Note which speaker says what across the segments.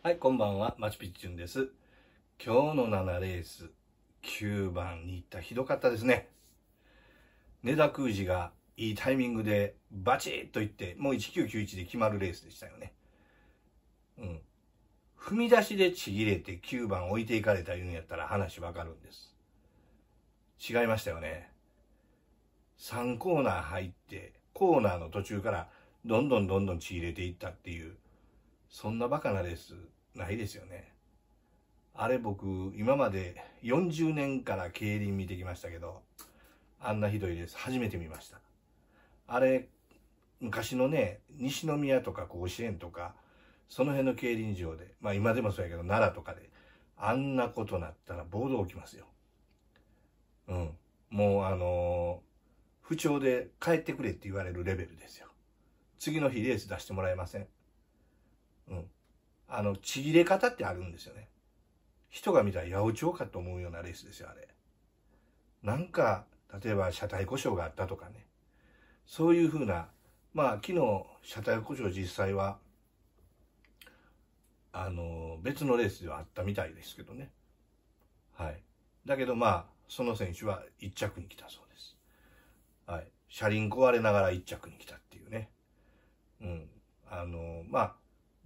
Speaker 1: はい、こんばんは、マチピッチュンです。今日の7レース、9番に行ったひどかったですね。根田空二がいいタイミングでバチッと行って、もう1991で決まるレースでしたよね。うん。踏み出しでちぎれて9番置いていかれたいうんやったら話わかるんです。違いましたよね。3コーナー入って、コーナーの途中からどんどんどんどんちぎれていったっていう、そんなバカなレースないですよね。あれ僕、今まで40年から競輪見てきましたけど、あんなひどいレース初めて見ました。あれ、昔のね、西宮とか甲子園とか、その辺の競輪場で、まあ今でもそうやけど、奈良とかで、あんなことなったら暴動起きますよ。うん。もうあのー、不調で帰ってくれって言われるレベルですよ。次の日レース出してもらえません。うん。あの、ちぎれ方ってあるんですよね。人が見たら八百長かと思うようなレースですよ、あれ。なんか、例えば車体故障があったとかね。そういうふうな、まあ、昨日、車体故障実際は、あの、別のレースではあったみたいですけどね。はい。だけど、まあ、その選手は1着に来たそうです。はい。車輪壊れながら1着に来たっていうね。うん。あの、まあ、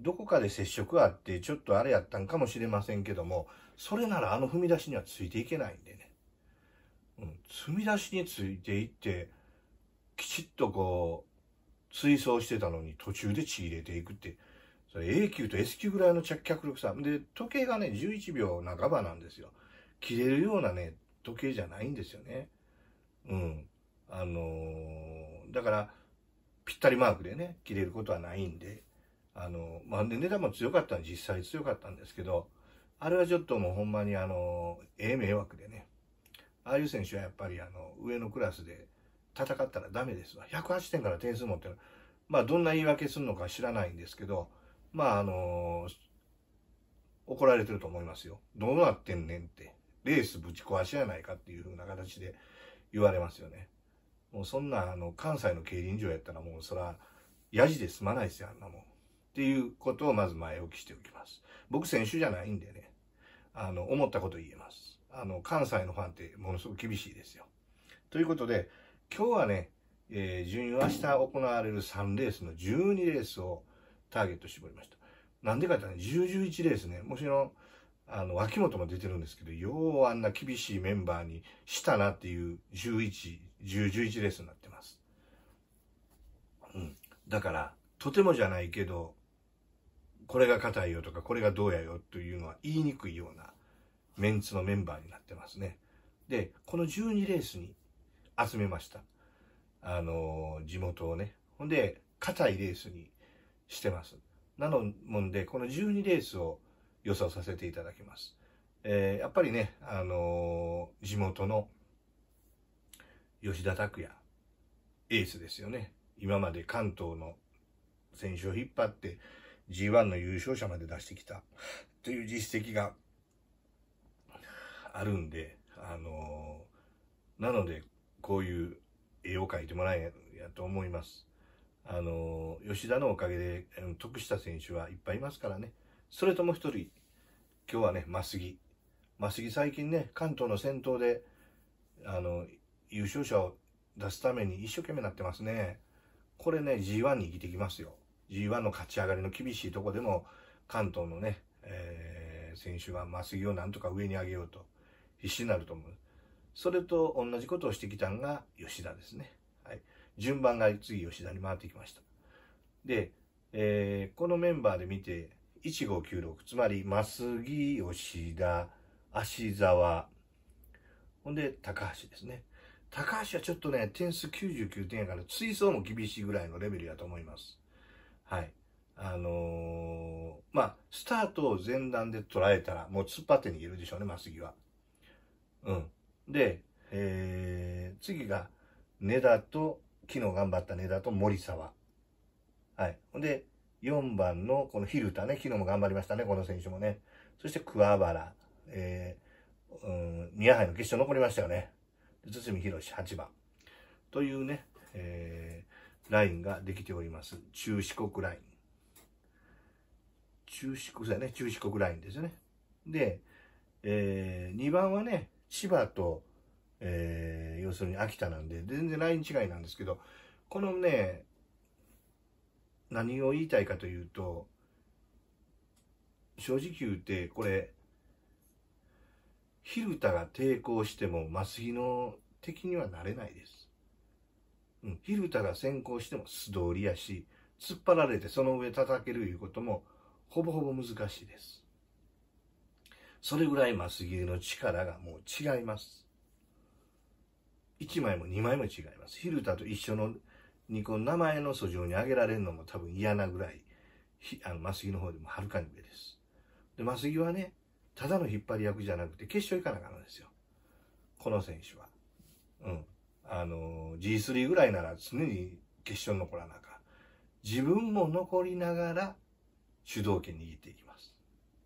Speaker 1: どこかで接触があってちょっとあれやったんかもしれませんけどもそれならあの踏み出しにはついていけないんでね、うん、踏み出しについていってきちっとこう追走してたのに途中でちぎれていくってそれ A 級と S 級ぐらいの着脚力さ。で時計がね11秒半ばなんですよ切れるようなね時計じゃないんですよねうんあのー、だからぴったりマークでね切れることはないんで。あの、まあ、値段も強かったの実際強かったんですけど、あれはちょっともうほんまにあの、ええ迷惑でね。ああいう選手はやっぱりあの、上のクラスで戦ったらダメですわ。108点から点数持ってる。まあ、どんな言い訳するのか知らないんですけど、まあ、あの怒られてると思いますよ。どうなってんねんって。レースぶち壊しやないかっていううな形で言われますよね。もうそんな、あの、関西の競輪場やったらもうそら、やじで済まないですよ、あんなもん。っていうことをまず前置きしておきます。僕選手じゃないんでね、あの、思ったこと言えます。あの、関西のファンってものすごく厳しいですよ。ということで、今日はね、えー、順位明日行われる3レースの12レースをターゲット絞りました。なんでかってね、10、11レースね、もちろん、あの、脇本も出てるんですけど、ようあんな厳しいメンバーにしたなっていう11、10、11レースになってます。うん。だから、とてもじゃないけど、これが硬いよとか、これがどうやよというのは言いにくいようなメンツのメンバーになってますね。で、この12レースに集めました。あの地元をね。ほんで、硬いレースにしてます。なのもんで、この12レースを予想させていただきます。えー、やっぱりね、あのー、地元の吉田拓也、エースですよね。今まで関東の選手を引っ張って、G1 の優勝者まで出してきたという実績があるんで、あのー、なので、こういう絵を描いてもらえやと思います。あのー、吉田のおかげで、得した選手はいっぱいいますからね。それとも一人、今日はね、増木。増木最近ね、関東の先頭で、あの、優勝者を出すために一生懸命なってますね。これね、G1 に生きてきますよ。G1 の勝ち上がりの厳しいとこでも、関東のね、えー、選手は麻酔をなんとか上に上げようと、必死になると思う。それと同じことをしてきたのが吉田ですね。はい。順番が次吉田に回ってきました。で、えー、このメンバーで見て、1596、つまり、増木、吉田、芦沢、ほんで、高橋ですね。高橋はちょっとね、点数99点やから、追走も厳しいぐらいのレベルやと思います。はい。あのー、まあ、スタートを前段で捉えたら、もう突っ張って逃げるでしょうね、っすぐは。うん。で、えー、次が、根田と、昨日頑張った根田と森沢。はい。で、4番のこのヒルタね、昨日も頑張りましたね、この選手もね。そして桑原、えー、うん、宮杯の決勝残りましたよね。堤博8番。というね、えラインができております。中四国ライン。中四国、ね、中四国ラインですね。で、えー、2番はね、千葉と、えー、要するに秋田なんで、全然ライン違いなんですけど、このね、何を言いたいかというと、正直言うて、これ、蛭田が抵抗しても、マスヒの敵にはなれないです。うん、タたが先行しても素通りやし、突っ張られてその上叩けるいうことも、ほぼほぼ難しいです。それぐらいマス切りの力がもう違います。1枚も2枚も違います。昼太と一緒の2個名前の訴状に挙げられるのも多分嫌なぐらい、あの、マスギの方でもはるかに上です。で、マスギはね、ただの引っ張り役じゃなくて決勝行かなかったんですよ。この選手は。うん。あの、G3 ぐらいなら常に決勝に残らなか。自分も残りながら主導権握っていきます。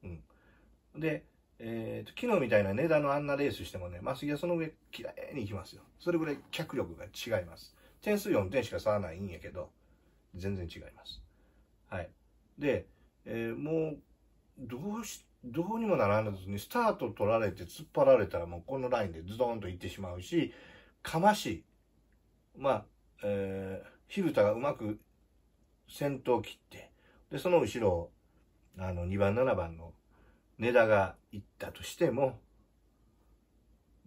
Speaker 1: うん。で、えーと、昨日みたいな値段のあんなレースしてもね、麻酔はその上、きれいにいきますよ。それぐらい脚力が違います。点数4点しか差はないんやけど、全然違います。はい。で、えー、もう、どうし、どうにもならないですね。スタート取られて突っ張られたらもうこのラインでズドンと行ってしまうし、かまし、まあ、えー、火蓋がうまく先頭を切って、で、その後ろあの、2番、7番の根田が行ったとしても、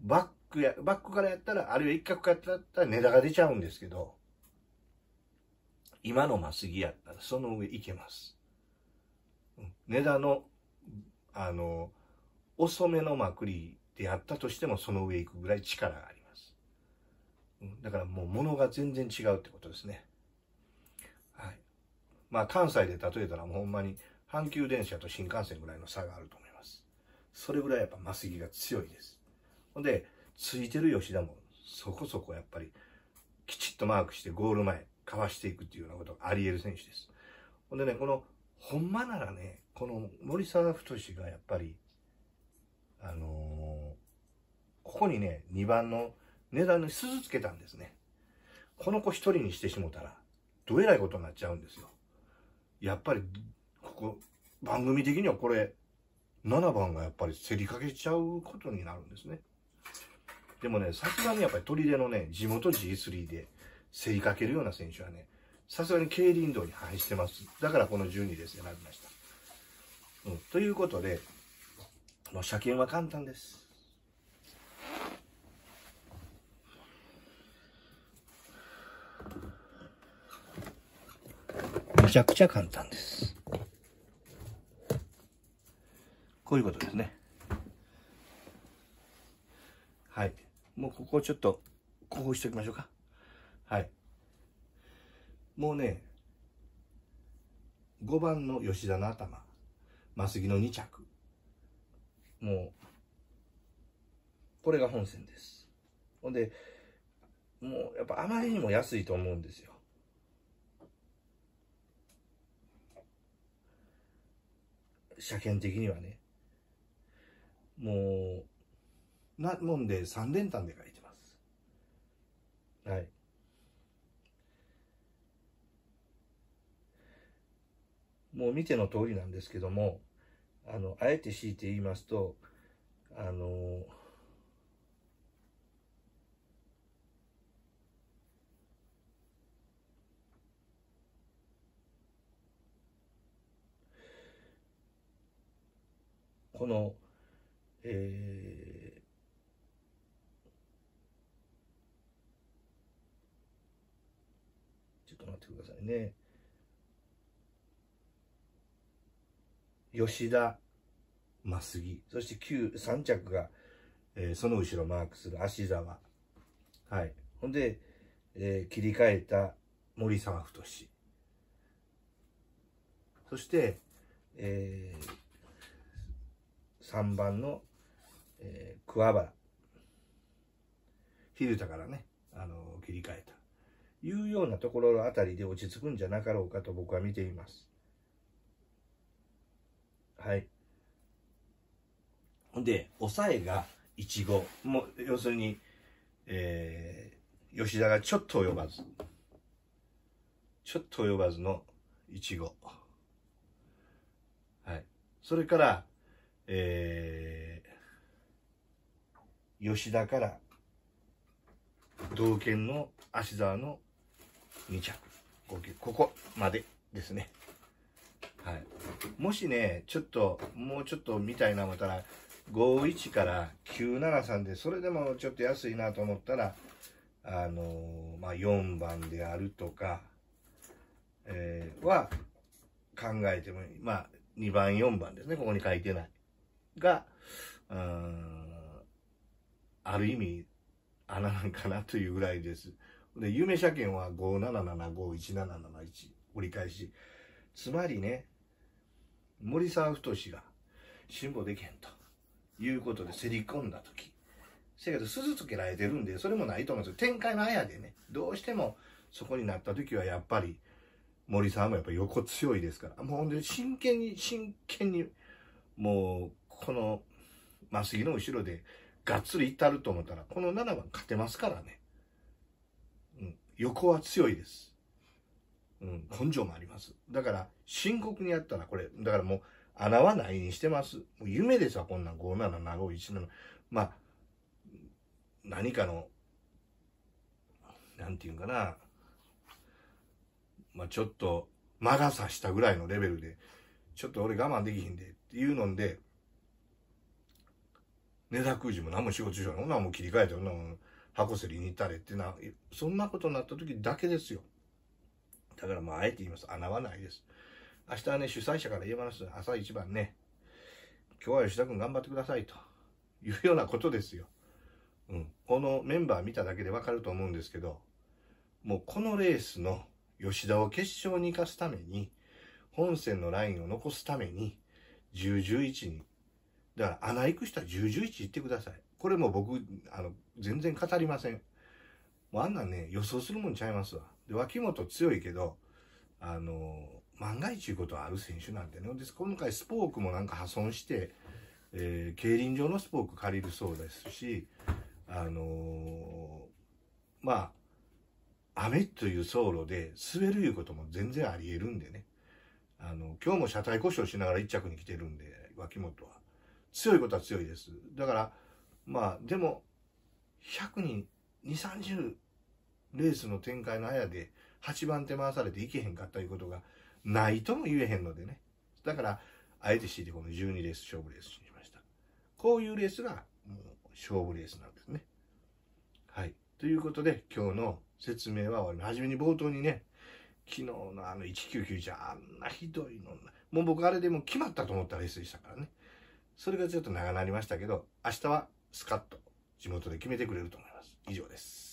Speaker 1: バックや、バックからやったら、あるいは一角からやったら根田が出ちゃうんですけど、今のますぎやったらその上いけます。根田の、あの、遅めのまくりでやったとしてもその上行くぐらい力があります。だからもう物が全然違うってことですね。はい。まあ関西で例えたらもうほんまに阪急電車と新幹線ぐらいの差があると思います。それぐらいやっぱマスが強いです。ほんで、ついてる吉田もそこそこやっぱりきちっとマークしてゴール前、かわしていくっていうようなことがあり得る選手です。ほんでね、この、ほんまならね、この森沢太がやっぱり、あのー、ここにね、2番の値段の鈴つけたんですね。この子一人にしてしもたら、どえらいことになっちゃうんですよ。やっぱり、ここ、番組的にはこれ、7番がやっぱり競りかけちゃうことになるんですね。でもね、さすがにやっぱり砦のね、地元 G3 で競りかけるような選手はね、さすがに競輪道に反してます。だからこの12で選びました。うん、ということで、この車検は簡単です。ちゃくちゃ簡単です。こういうことですね。はい。もうここちょっとこうしておきましょうか。はい。もうね、5番の吉田の頭、増木の2着。もう、これが本線です。ほんで、もうやっぱあまりにも安いと思うんですよ。車検的にはね。もう、な、もんで3連単で書いてます。はい。もう見ての通りなんですけども、あの、あえて強いて言いますと、あの、この、えー、ちょっと待ってくださいね。吉田、真杉、そして3着が、えー、その後ろマークする芦澤はい。ほんで、えー、切り替えた森沢太。そして、えー、3番の、えー、桑原蛭田からねあの切り替えたいうようなところのあたりで落ち着くんじゃなかろうかと僕は見ています。はい。で、抑えが1号。もう、要するに、えー、吉田がちょっと及ばず。ちょっと及ばずの1号。はい。それから、えー、吉田から同県の芦沢の2着ここまでですねはいもしねちょっともうちょっと見たいな思ったら51から973でそれでもちょっと安いなと思ったらあのー、まあ、4番であるとか、えー、は考えてもまあ2番4番ですねここに書いてないが、うん、ある意味、穴なんかなというぐらいです。で、有名車検は57751771折り返し。つまりね、森沢太が辛抱できへんということで競り込んだとき。せやけど、鈴つけられてるんで、それもないと思うんですよ。展開のあやでね、どうしてもそこになったときはやっぱり、森さんもやっぱ横強いですから。もうほんで、真剣に、真剣に、もう、この、まスの後ろで、がっつり至ると思ったら、この7番勝てますからね。うん。横は強いです。うん。根性もあります。だから、深刻にやったら、これ、だからもう、穴はないにしてます。もう夢ですわ、こんな577517。まあ、何かの、なんていうんかな。まあ、ちょっと、魔が差したぐらいのレベルで、ちょっと俺我慢できひんでっていうので、寝田空時も何も仕事しようなもう切り替えてな箱すりに行ったれってなそんなことになった時だけですよだからまああえて言います穴はないです明日はね主催者から言えます朝一番ね今日は吉田君頑張ってくださいというようなことですよ、うん、このメンバー見ただけでわかると思うんですけどもうこのレースの吉田を決勝に生かすために本戦のラインを残すために10、11にだから穴行く人は十十一行ってください。これも僕、あの、全然語りません。もうあんなんね、予想するもんちゃいますわ。で、脇本強いけど、あの、万が一いうことはある選手なんでね。です、今回スポークもなんか破損して、えー、競輪場のスポーク借りるそうですし、あのー、まあ、雨という走路で滑るいうことも全然あり得るんでね。あの、今日も車体故障しながら1着に来てるんで、脇本は。強いことは強いです。だから、まあ、でも、100人、2、30レースの展開のあやで、8番手回されていけへんかったいうことがないとも言えへんのでね。だから、あえて強いてこの12レース勝負レースにしました。こういうレースが、もう、勝負レースなんですね。はい。ということで、今日の説明は終わり初めに冒頭にね、昨日のあの1991、あんなひどいの、もう僕あれでも決まったと思ったレースでしたからね。それがちょっと長なりましたけど、明日はスカッと地元で決めてくれると思います。以上です。